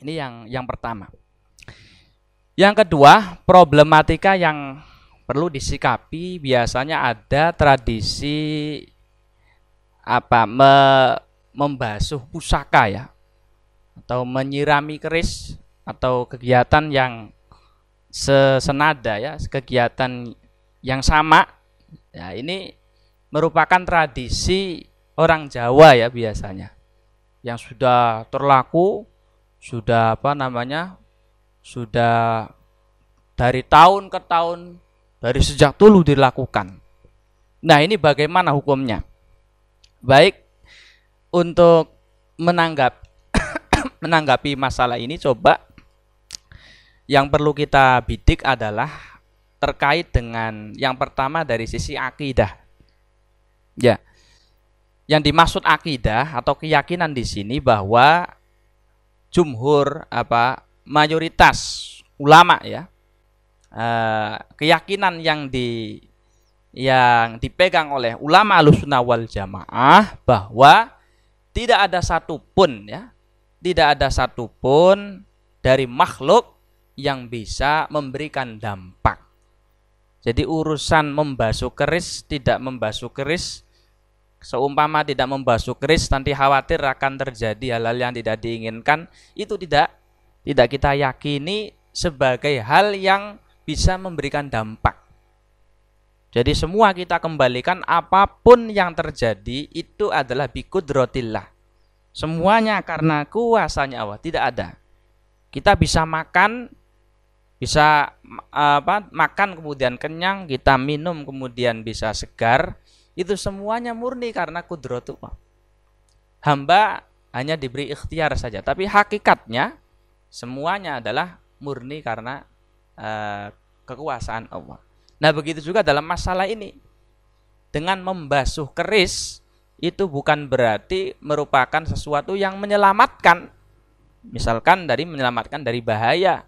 Ini yang yang pertama. Yang kedua, problematika yang perlu disikapi biasanya ada tradisi apa me, membasuh pusaka ya atau menyirami keris atau kegiatan yang sesenada ya kegiatan yang sama ya ini merupakan tradisi orang Jawa ya biasanya yang sudah terlaku sudah apa namanya sudah dari tahun ke tahun dari sejak dulu dilakukan. Nah ini bagaimana hukumnya? Baik untuk menanggap menanggapi masalah ini coba yang perlu kita bidik adalah terkait dengan yang pertama dari sisi akidah. Ya. Yang dimaksud akidah atau keyakinan di sini bahwa jumhur apa mayoritas ulama ya eh, keyakinan yang di yang dipegang oleh ulama alusunah wal jamaah bahwa tidak ada satupun ya tidak ada satupun dari makhluk yang bisa memberikan dampak jadi urusan membasuh keris tidak membasuh keris seumpama tidak membasuh keris nanti khawatir akan terjadi hal-hal yang tidak diinginkan itu tidak tidak kita yakini sebagai hal yang bisa memberikan dampak jadi semua kita kembalikan apapun yang terjadi itu adalah bikudrotillah semuanya karena kuasanya Allah tidak ada kita bisa makan bisa eh, apa makan kemudian kenyang kita minum kemudian bisa segar itu semuanya murni karena kudrotullah. Hamba hanya diberi ikhtiar saja, tapi hakikatnya semuanya adalah murni karena uh, kekuasaan Allah. Nah, begitu juga dalam masalah ini. Dengan membasuh keris itu bukan berarti merupakan sesuatu yang menyelamatkan. Misalkan dari menyelamatkan dari bahaya.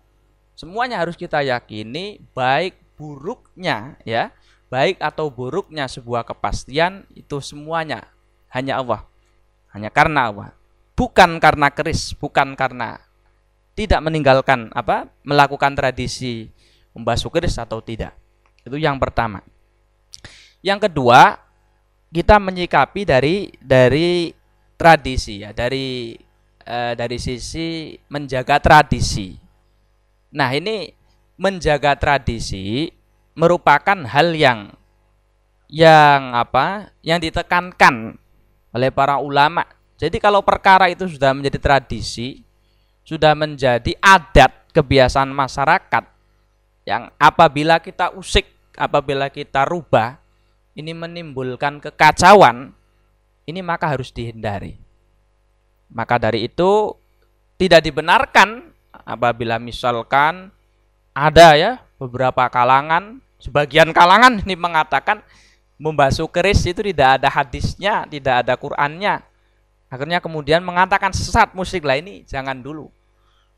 Semuanya harus kita yakini baik buruknya ya baik atau buruknya sebuah kepastian itu semuanya hanya Allah. Hanya karena Allah. Bukan karena keris, bukan karena tidak meninggalkan apa melakukan tradisi membasuh keris atau tidak. Itu yang pertama. Yang kedua, kita menyikapi dari dari tradisi ya, dari e, dari sisi menjaga tradisi. Nah, ini menjaga tradisi merupakan hal yang yang apa yang ditekankan oleh para ulama. Jadi kalau perkara itu sudah menjadi tradisi, sudah menjadi adat kebiasaan masyarakat yang apabila kita usik, apabila kita rubah, ini menimbulkan kekacauan, ini maka harus dihindari. Maka dari itu tidak dibenarkan apabila misalkan ada ya beberapa kalangan, sebagian kalangan ini mengatakan membasuh keris itu tidak ada hadisnya, tidak ada Qur'annya. Akhirnya kemudian mengatakan sesat musik lah ini jangan dulu.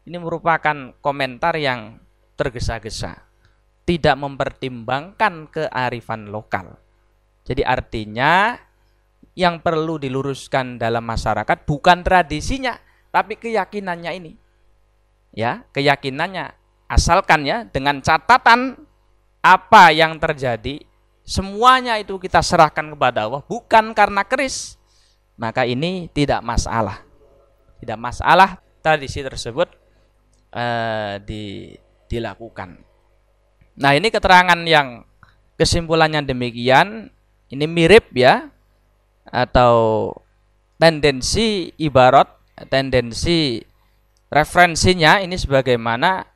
Ini merupakan komentar yang tergesa-gesa. Tidak mempertimbangkan kearifan lokal. Jadi artinya yang perlu diluruskan dalam masyarakat bukan tradisinya, tapi keyakinannya ini. Ya, keyakinannya asalkan ya dengan catatan apa yang terjadi semuanya itu kita serahkan kepada Allah bukan karena keris maka ini tidak masalah tidak masalah tradisi tersebut eh, di, dilakukan nah ini keterangan yang kesimpulannya demikian ini mirip ya atau tendensi ibarat tendensi referensinya ini sebagaimana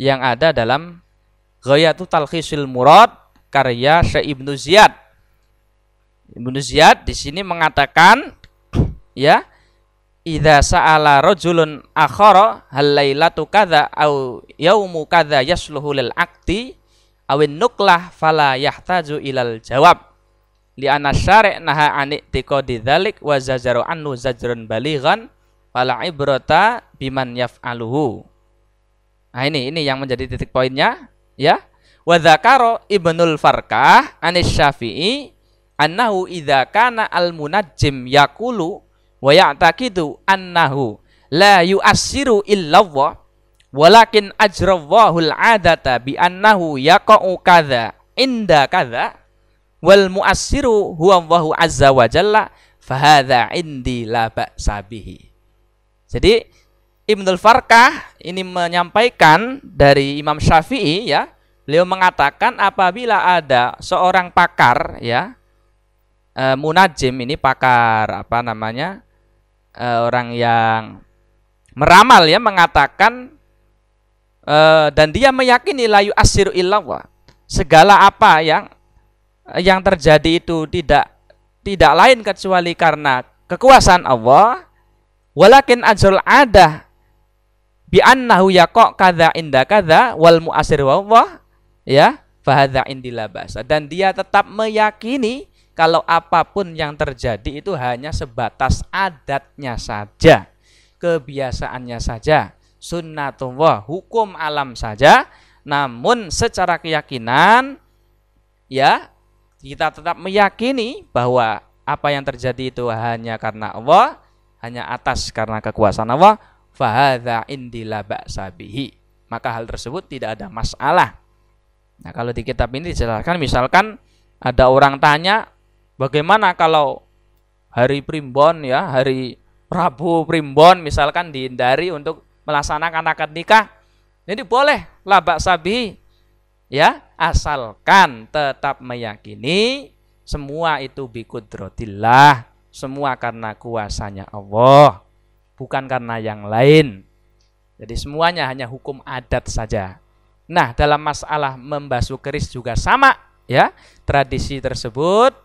yang ada dalam Ghayatu Talkhisil Murad karya Syekh Ibnu Ziyad. Ibnu Ziyad di sini mengatakan ya Idza sa'ala rajulun akhara hal lailatu kadza au yaumu kadza yasluhu lil akti awin nuklah fala yahtaju ilal jawab li anna syari' naha anik tiko dzalik wa zajaru annu zajrun balighan fala ibrata biman yaf'aluhu Nah ini ini yang menjadi titik poinnya ya. Wa dzakaro Ibnul Farkah anis Syafi'i annahu idza kana al munajjim yaqulu wa ya'taqidu annahu la yu'assiru illallah walakin ajrawahul adata bi annahu yaqa'u kadza inda kadza wal mu'assiru huwa Allahu azza wa jalla hadza indi la ba'sa bihi. Jadi Ibnul Farkah ini menyampaikan dari Imam Syafi'i ya, beliau mengatakan apabila ada seorang pakar ya, e, munajim ini pakar apa namanya? E, orang yang meramal ya mengatakan e, dan dia meyakini layu asiru illallah. Segala apa yang yang terjadi itu tidak tidak lain kecuali karena kekuasaan Allah walakin ajrul adah bi annahu yaqa kadza inda kadza wal muasir wa Allah ya fahadza indilabasa dan dia tetap meyakini kalau apapun yang terjadi itu hanya sebatas adatnya saja kebiasaannya saja sunnatullah hukum alam saja namun secara keyakinan ya kita tetap meyakini bahwa apa yang terjadi itu hanya karena Allah hanya atas karena kekuasaan Allah fahadha indila ba'sabihi. Maka hal tersebut tidak ada masalah. Nah, kalau di kitab ini dijelaskan misalkan ada orang tanya bagaimana kalau hari primbon ya, hari Rabu primbon misalkan dihindari untuk melaksanakan akad nikah. ini boleh labak sabi ya, asalkan tetap meyakini semua itu bikudratillah, semua karena kuasanya Allah bukan karena yang lain. Jadi semuanya hanya hukum adat saja. Nah, dalam masalah membasuh keris juga sama ya. Tradisi tersebut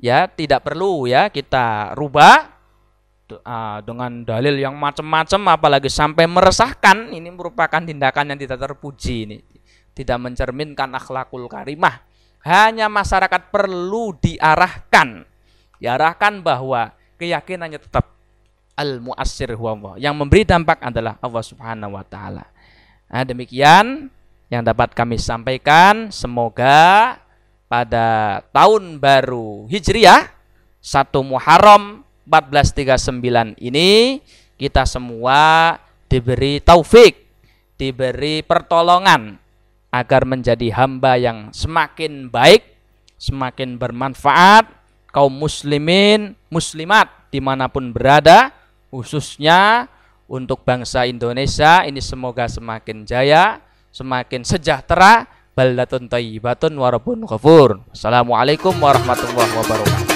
ya tidak perlu ya kita rubah dengan dalil yang macam-macam apalagi sampai meresahkan ini merupakan tindakan yang tidak terpuji ini tidak mencerminkan akhlakul karimah hanya masyarakat perlu diarahkan diarahkan bahwa keyakinannya tetap al muasir huwa Allah. Yang memberi dampak adalah Allah Subhanahu wa taala. Nah, demikian yang dapat kami sampaikan. Semoga pada tahun baru Hijriah 1 Muharram 1439 ini kita semua diberi taufik, diberi pertolongan agar menjadi hamba yang semakin baik, semakin bermanfaat kaum muslimin, muslimat dimanapun berada khususnya untuk bangsa Indonesia ini semoga semakin jaya, semakin sejahtera, baldatun thayyibatun warabun kafur. Assalamualaikum warahmatullahi wabarakatuh.